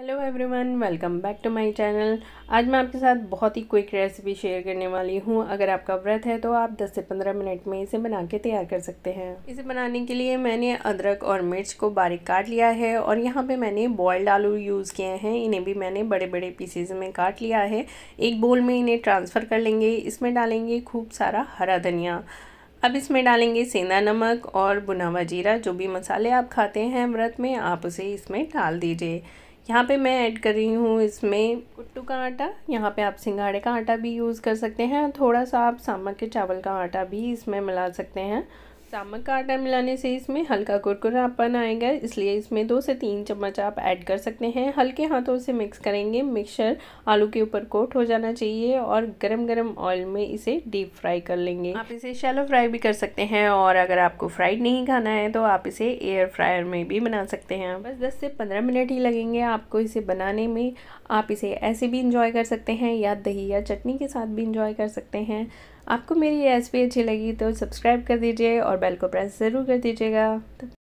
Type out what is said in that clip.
hello everyone welcome back to my channel आज मैं आपके साथ बहुत ही क्विक रेसिपी शेयर करने वाली हूँ अगर आपका व्रत है तो आप 10 से 15 मिनट में इसे बना के तैयार कर सकते हैं इसे बनाने के लिए मैंने अदरक और मिर्च को बारीक काट लिया है और यहाँ पे मैंने बॉयल्ड आलू यूज़ किए हैं इन्हें भी मैंने बड़े बड़े पीसेज में काट लिया है एक बोल में इन्हें ट्रांसफ़र कर लेंगे इसमें डालेंगे खूब सारा हरा धनिया अब इसमें डालेंगे सेंधा नमक और बुनावा हुआ जीरा जो भी मसाले आप खाते हैं व्रत में आप उसे इसमें डाल दीजिए यहाँ पे मैं ऐड कर रही हूँ इसमें कुट्टू का आटा यहाँ पे आप सिंघाड़े का आटा भी यूज़ कर सकते हैं थोड़ा सा आप सामक के चावल का आटा भी इसमें मिला सकते हैं सामक का आटा मिलाने से इसमें हल्का कुरकुरापन आएगा इसलिए इसमें दो से तीन चम्मच आप ऐड कर सकते हैं हल्के हाथों से मिक्स करेंगे मिक्सचर आलू के ऊपर कोट हो जाना चाहिए और गरम गरम ऑयल में इसे डीप फ्राई कर लेंगे आप इसे शैलो फ्राई भी कर सकते हैं और अगर आपको फ्राइड नहीं खाना है तो आप इसे एयर फ्रायर में भी बना सकते हैं बस दस से पंद्रह मिनट ही लगेंगे आपको इसे बनाने में आप इसे ऐसे भी इंजॉय कर सकते हैं या दही या चटनी के साथ भी इंजॉय कर सकते हैं आपको मेरी ये रेसिपी अच्छी लगी तो सब्सक्राइब कर दीजिए और बेल को प्रेस ज़रूर कर दीजिएगा